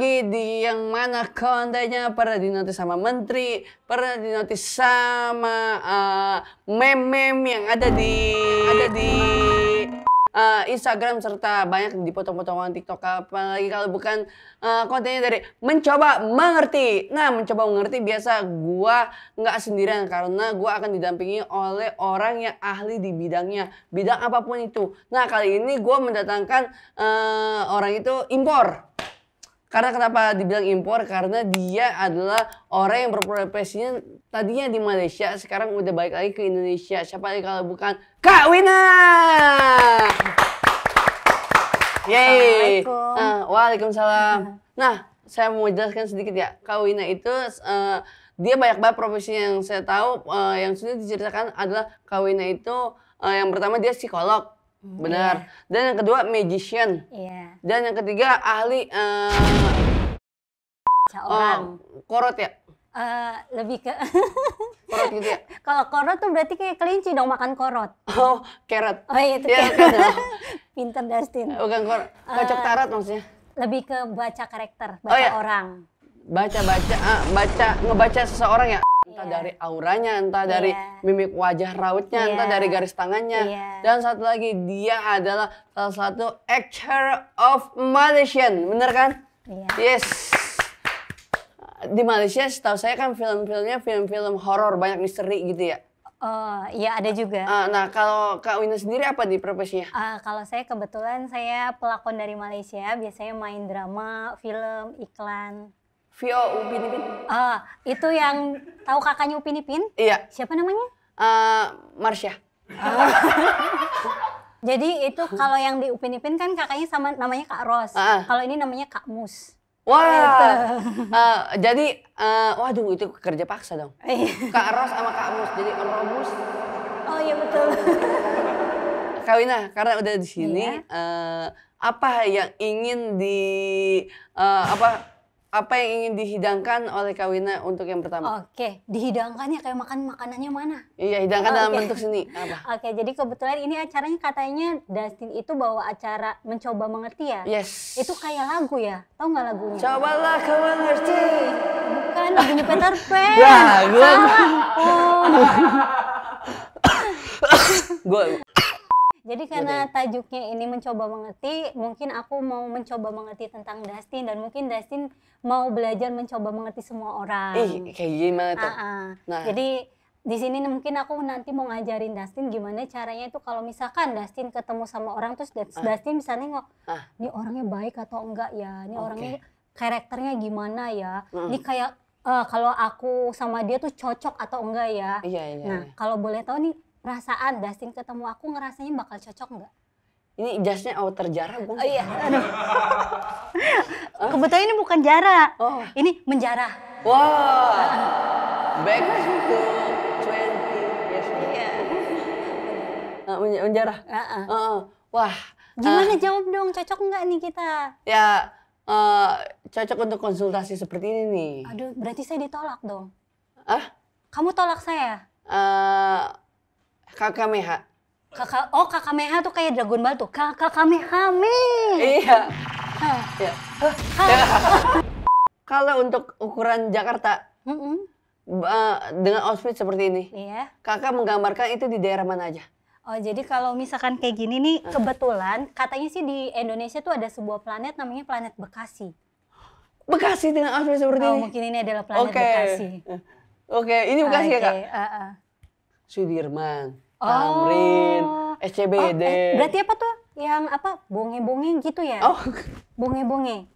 lagi di yang mana kontennya pernah dinotis sama menteri, pernah dinotis sama meme eh, meme-meme yang ada di ada di uh, Instagram serta banyak dipotong-potongan TikTok apalagi kalau bukan uh, kontennya dari mencoba mengerti. Nah, mencoba mengerti biasa gua nggak sendirian karena gua akan didampingi oleh orang yang ahli di bidangnya, bidang apapun itu. Nah, kali ini gua mendatangkan uh, orang itu impor. Karena kenapa dibilang impor? Karena dia adalah orang yang berprofesinya tadinya di Malaysia, sekarang udah balik lagi ke Indonesia. Siapa lagi kalau bukan Kak Wina? Yeay. Nah, waalaikumsalam. Nah, saya mau jelaskan sedikit ya. Kak Wina itu uh, dia banyak banget profesi yang saya tahu uh, yang sudah diceritakan adalah Kak Wina itu uh, yang pertama dia psikolog Benar. Iya. Dan yang kedua magician. Yeah. Dan yang ketiga ahli uh, orang. Oh, korot ya? Uh, lebih ke korot gitu ya? Kalau korot tuh berarti kayak kelinci dong makan korot. Oh, carrot. Oh iya itu iya, ya, carrot. Pinter Dustin. Bukan korot, eh, kocok uh, tarot maksudnya. Lebih ke baca karakter, oh, baca oh, iya. orang. Baca baca uh, baca ngebaca seseorang ya entah yeah. dari auranya, entah yeah. dari iya. mimik wajah rautnya, yeah. entah dari garis tangannya. Yeah. Dan satu lagi dia adalah salah satu actor of Malaysian, bener kan? Yeah. Yes. Di Malaysia setahu saya kan film-filmnya film-film horor banyak misteri gitu ya. Oh, iya ada juga. Uh, nah, kalau Kak Wina sendiri apa di profesinya? Uh, ah, kalau saya kebetulan saya pelakon dari Malaysia, biasanya main drama, film, iklan. Vio Upin Ipin. Ah, oh, itu yang tahu kakaknya Upin Ipin? Iya. Siapa namanya? Uh, Marsha. Jadi itu kalau yang di Upin Ipin kan kakaknya sama namanya Kak Ros. Uh, Kalau ini namanya Kak Mus. Wah, wow. Gitu. uh, eh, jadi uh, waduh itu kerja paksa dong. Iya. Kak Ros sama Kak Mus, jadi Mus. Oh iya betul. Kawina, karena udah di sini, iya. uh, apa yang ingin di uh, apa apa yang ingin dihidangkan oleh Kawina untuk yang pertama? Oke, okay. dihidangkannya kayak makan makanannya mana? Iya, hidangkan oh, dalam okay. bentuk seni. Apa? Oke, okay, jadi kebetulan ini acaranya katanya Dustin itu bawa acara mencoba mengerti ya? Yes. Itu kayak lagu ya? Tahu nggak lagunya? Cobalah kau mengerti. Bukan lagunya Peter Pan. ya, gue. Oh. gue jadi karena okay. tajuknya ini mencoba mengerti, mungkin aku mau mencoba mengerti tentang Dustin dan mungkin Dustin mau belajar mencoba mengerti semua orang. Eh, kayak gimana tuh? Uh-uh. Ah. Nah. Jadi di sini mungkin aku nanti mau ngajarin Dustin gimana caranya itu kalau misalkan Dustin ketemu sama orang terus ah. Dustin bisa nengok, ah. ini orangnya baik atau enggak ya, ini okay. orangnya karakternya gimana ya, mm. ini kayak uh, kalau aku sama dia tuh cocok atau enggak ya. Iya, iya, nah iya. kalau boleh tahu nih perasaan Dustin ketemu aku ngerasanya bakal cocok nggak? Ini jasnya outer Jara bukan? Oh iya. Aduh. Kebetulan ini bukan Jara. Oh. Ini menjarah. Wow. Back to 20 years iya. old. Iya. Menjara. Uh -uh. Uh -uh. Wah. Gimana uh. jawab dong? Cocok nggak nih kita? Ya. Uh, cocok untuk konsultasi seperti ini nih. Aduh, berarti saya ditolak dong. Ah? Kamu tolak saya? Uh, Kakameha. Kakak oh Kakameha tuh kayak Dragon Ball tuh. Kakamehame. Iya. iya. Hah. Iya. Kalau untuk ukuran Jakarta, mm -hmm. uh, dengan outfit seperti ini, iya. kakak menggambarkan itu di daerah mana aja? Oh jadi kalau misalkan kayak gini nih kebetulan katanya sih di Indonesia tuh ada sebuah planet namanya planet Bekasi. Bekasi dengan outfit seperti oh, ini. Mungkin ini adalah planet okay. Bekasi. Oke, okay. ini Bekasi okay. ya kak. Uh -uh. Sudirman, oh. Tamrin, SCBD. Oh, eh, berarti apa tuh? Yang apa? Bonge-bonge gitu ya? Oh. Bonge-bonge.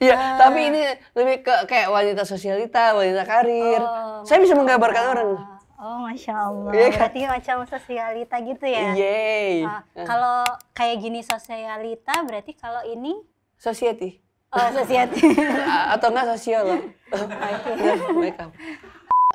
Iya, uh. tapi ini lebih ke kayak wanita sosialita, wanita karir. Oh. Saya bisa menggambarkan oh. orang. Oh, masya Allah. Yeah, kan? Berarti macam sosialita gitu ya? Yeay. Uh, ah, ah. kalau kayak gini sosialita, berarti kalau ini? Society. Oh, society. atau enggak sosial loh. Oke. Okay.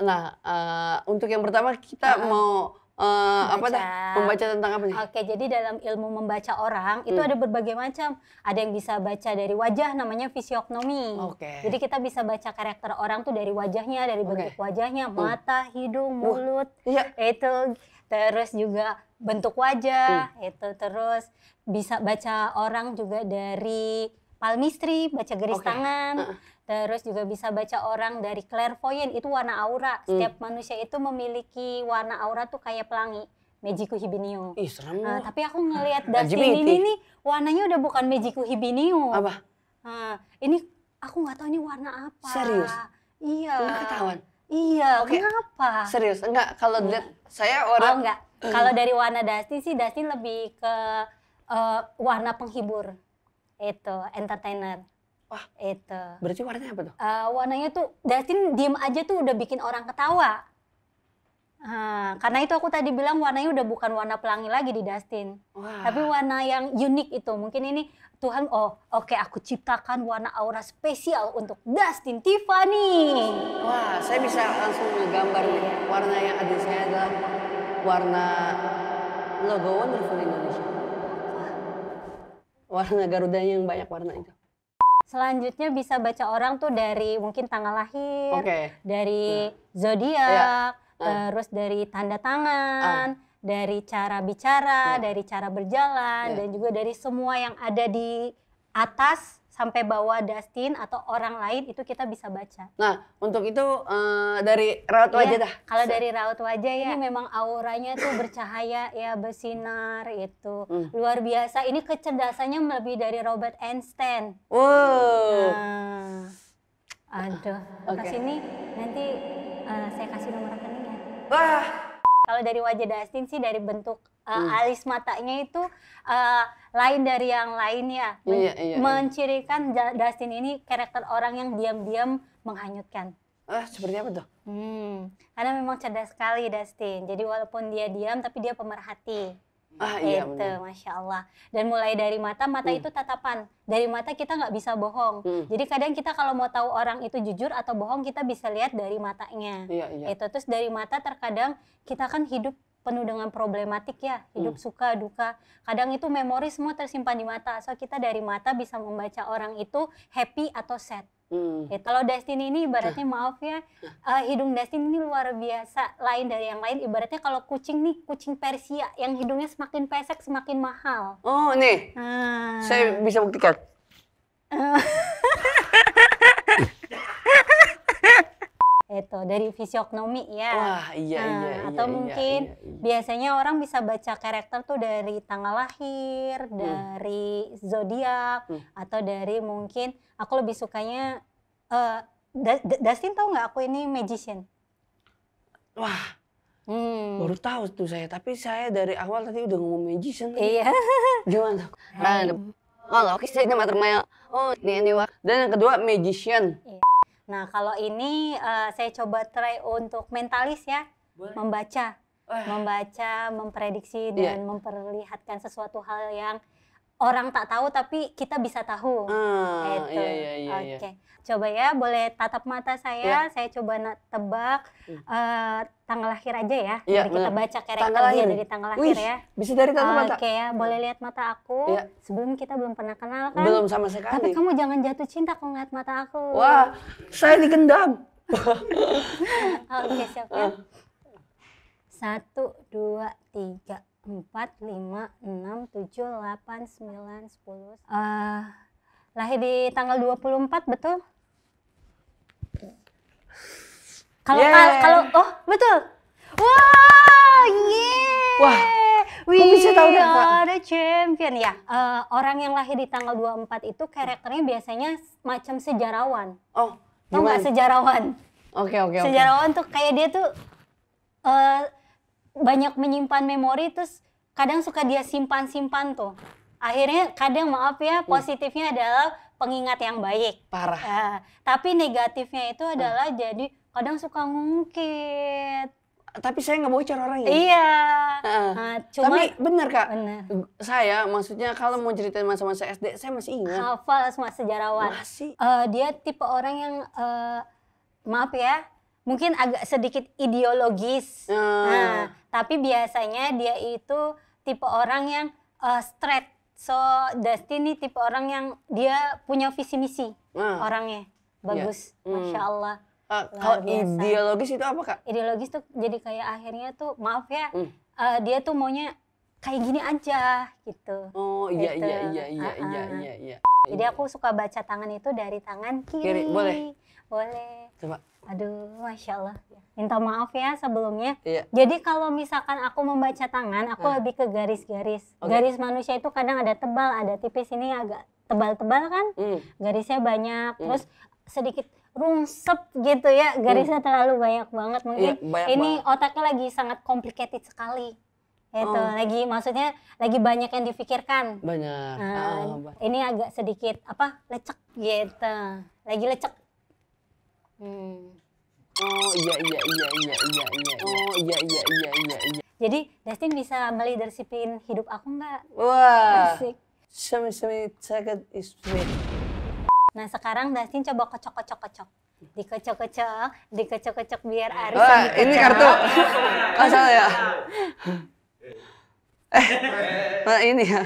Nah, uh, untuk yang pertama kita uh mau uh, apa dah membaca tentang apa nih? Oke, jadi dalam ilmu membaca orang itu hmm. ada berbagai macam. Ada yang bisa baca dari wajah namanya fisiognomi. Oke. Okay. Jadi kita bisa baca karakter orang tuh dari wajahnya, dari bentuk okay. wajahnya, hmm. mata, hidung, mulut. Uh, iya. Itu terus juga bentuk wajah, hmm. itu terus bisa baca orang juga dari palmistry, baca garis okay. tangan, uh. terus juga bisa baca orang dari clairvoyant itu warna aura. Hmm. Setiap manusia itu memiliki warna aura tuh kayak pelangi. Magiku Hibinio. Ih, serem. uh, tapi aku ngelihat Dustin ini nih warnanya udah bukan Magiku Hibinio. Apa? Uh, ini aku nggak tahu ini warna apa. Serius? Iya. Enggak ketahuan. Iya, okay. kenapa? Serius, enggak kalau iya. dilihat saya orang Oh, enggak. Kalau dari warna Dustin sih Dustin lebih ke uh, warna penghibur itu entertainer. Wah, itu. Berarti warnanya apa tuh? Uh, warnanya tuh, Dustin diem aja tuh udah bikin orang ketawa. Uh, karena itu aku tadi bilang warnanya udah bukan warna pelangi lagi di Dustin, Wah. tapi warna yang unik itu. Mungkin ini Tuhan, oh oke okay, aku ciptakan warna aura spesial untuk Dustin Tiffany. Wah, saya bisa langsung menggambar warna yang ada saya adalah warna logo Wonderful Indonesia warna garudanya yang banyak warna itu selanjutnya bisa baca orang tuh dari mungkin tanggal lahir okay. dari yeah. zodiak yeah. Ya. Eh, terus dari tanda tangan uh. dari cara bicara yeah. dari cara berjalan ya. dan juga dari semua yang ada di atas sampai bawa Dustin atau orang lain itu kita bisa baca. Nah, untuk itu uh, dari raut iya, wajah ya, dah. Kalau dari raut wajah ya ini memang auranya tuh bercahaya ya bersinar itu. Hmm. Luar biasa. Ini kecerdasannya lebih dari Robert Einstein. Wow. Nah, aduh. Okay. Pas ini nanti uh, saya kasih nomor rekeningnya. Wah. Kalau dari wajah Dustin sih dari bentuk uh, alis matanya itu uh, lain dari yang lainnya. Men iya, iya, iya. mencirikan Dustin ini karakter orang yang diam-diam menghanyutkan. Ah, seperti apa tuh? Hmm, karena memang cerdas sekali Dustin. Jadi walaupun dia diam, tapi dia pemerhati. Ah, iya, itu, masya Allah. Dan mulai dari mata, mata hmm. itu tatapan. Dari mata kita nggak bisa bohong. Hmm. Jadi kadang kita kalau mau tahu orang itu jujur atau bohong, kita bisa lihat dari matanya. Iya, iya. Itu terus dari mata terkadang kita kan hidup penuh dengan problematik ya hidup hmm. suka duka kadang itu memori semua tersimpan di mata so kita dari mata bisa membaca orang itu happy atau sad hmm. ya, kalau Destiny ini ibaratnya maaf ya uh, hidung Destiny ini luar biasa lain dari yang lain ibaratnya kalau kucing nih kucing Persia yang hidungnya semakin pesek semakin mahal oh nih hmm. saya bisa buktikan gitu dari fisiognomi ya. Wah iya nah, iya. Atau iya, iya mungkin iya, iya, iya. biasanya orang bisa baca karakter tuh dari tanggal lahir, hmm. dari zodiak, hmm. atau dari mungkin aku lebih sukanya uh, Dustin tahu nggak aku ini magician? Wah. Hmm. Baru tahu tuh saya, tapi saya dari awal tadi udah ngomong magician. Iya. Gimana? Nah, kalau kisahnya mata maya. Oh, ini ini Dan yang kedua magician. Iya. Nah, kalau ini uh, saya coba try untuk mentalis ya, Boleh. membaca, uh. membaca, memprediksi iya. dan yeah. memperlihatkan sesuatu hal yang orang tak tahu tapi kita bisa tahu. Ah, itu. Iya, iya, iya, iya, Oke. Coba ya, boleh tatap mata saya. Ya. Saya coba nak tebak hmm. uh, tanggal lahir aja ya. Iya, kita baca karakter tanggal lahir. dari tanggal lahir Wih, ya. Bisa dari tatap mata. Oke okay, ya, boleh lihat mata aku. Ya. Sebelum kita belum pernah kenal kan? Belum sama sekali. Tapi kamu jangan jatuh cinta kalau ngeliat mata aku. Wah, saya digendam. Oke, okay, siap ya. Ah. Satu, dua, tiga. 4, 5, 6, 7, 8, 9, 10. Uh, lahir di tanggal 24, betul? Kalau yeah. kalau oh, betul. Wah, yeah. Wah. We Kok bisa tahu deh, are the champion ya. Uh, orang yang lahir di tanggal 24 itu karakternya biasanya macam sejarawan. Oh, tau nggak sejarawan? Oke, okay, oke, okay, oke. Sejarawan okay. tuh kayak dia tuh banyak menyimpan memori terus kadang suka dia simpan-simpan tuh. Akhirnya kadang maaf ya hmm. positifnya adalah pengingat yang baik. Parah. Uh, tapi negatifnya itu hmm. adalah uh. jadi kadang suka ngungkit. Tapi saya nggak bocor orang ya. Iya. Uh. Nah, cuma, Tapi benar kak. Bener. Saya maksudnya kalau mau ceritain masa-masa SD saya masih ingat. Hafal semua sejarawan. Masih. Uh, dia tipe orang yang uh, maaf ya mungkin agak sedikit ideologis. Hmm. Nah, tapi biasanya dia itu tipe orang yang uh, straight. So destiny tipe orang yang dia punya visi misi hmm. orangnya bagus, yeah. hmm. masya Allah. Uh, kalau ideologis itu apa kak? Ideologis tuh jadi kayak akhirnya tuh maaf ya hmm. uh, dia tuh maunya kayak gini aja gitu. Oh iya gitu. iya iya iya uh -uh. iya iya. Jadi aku suka baca tangan itu dari tangan kiri. kiri. Boleh. Boleh. Coba. Aduh, masya Allah. Minta maaf ya sebelumnya. Iya. Jadi kalau misalkan aku membaca tangan, aku nah. lebih ke garis-garis. Okay. Garis manusia itu kadang ada tebal, ada tipis. Ini agak tebal-tebal kan? Mm. Garisnya banyak, mm. terus sedikit rungsep gitu ya. Garisnya mm. terlalu banyak banget mungkin. Iya, banyak ini banget. otaknya lagi sangat complicated sekali itu oh. lagi maksudnya lagi banyak yang dipikirkan banyak nah, oh. ini agak sedikit apa lecek gitu lagi lecek Hmm. Oh iya, iya iya iya iya iya iya. Oh iya iya iya iya iya. Jadi Destin bisa melidershipin hidup aku nggak? Wah. Semi-semi ceket istri. Nah sekarang Destin coba kocok-kocok-kocok. Dikocok-kocok, dikocok-kocok biar Aris Wah, ini kartu. Oh salah ya? Eh, nah ini ya.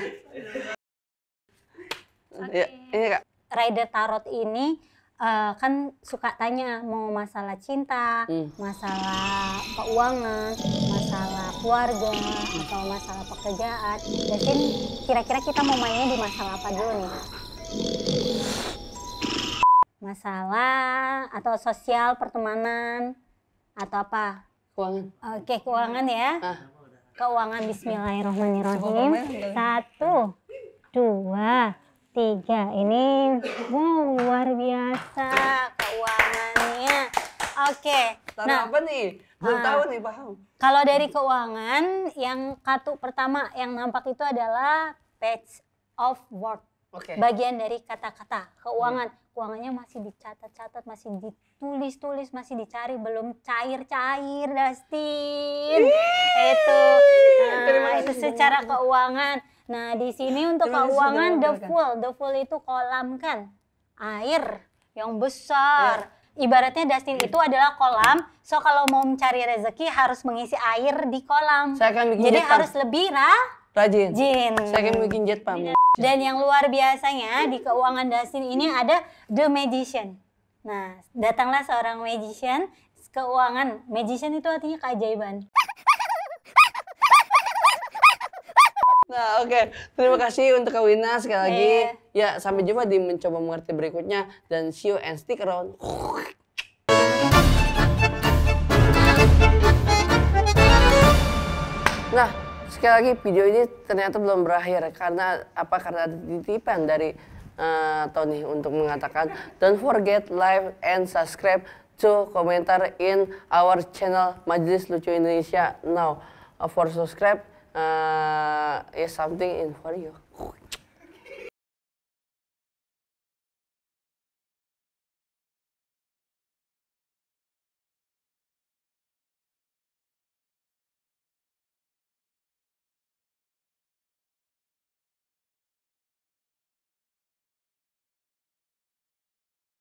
Okay. ya ini kak. Rider Tarot ini uh, kan suka tanya mau masalah cinta, hmm. masalah keuangan, masalah keluarga hmm. atau masalah pekerjaan. Jadi kira-kira kita mau mainnya di masalah apa dulu nih? Masalah atau sosial pertemanan atau apa? Keuangan. Oke, keuangan ya. Ah. Keuangan Bismillahirrahmanirrahim. Ya. Satu, dua, tiga ini wow luar biasa keuangannya oke okay. nah apa nih belum uh, tahu nih paham kalau dari keuangan yang kartu pertama yang nampak itu adalah page of work okay. bagian dari kata-kata keuangan hmm. keuangannya masih dicatat-catat masih ditulis-tulis masih dicari belum cair-cair Dustin Yee! itu nah, itu secara keuangan Nah, di sini untuk Terus keuangan the full, the full itu kolam kan air yang besar. Ya. Ibaratnya Dustin itu adalah kolam, so kalau mau mencari rezeki harus mengisi air di kolam. Saya akan bikin Jadi jet harus pump. lebih ra rajin. Jin. Saya akan bikin jet pump. Dan yang luar biasanya di keuangan Dustin ini ada the magician. Nah, datanglah seorang magician keuangan. Magician itu artinya keajaiban. Nah, oke. Okay. Terima hmm. kasih untuk Kak Wina sekali iya. lagi. Ya, sampai jumpa di mencoba mengerti berikutnya dan see you and stick around. Nah, sekali lagi video ini ternyata belum berakhir karena apa? Karena ada titipan dari uh, Tony untuk mengatakan don't forget like and subscribe to komentar in our channel Majelis Lucu Indonesia now. for subscribe uh, is something in for you.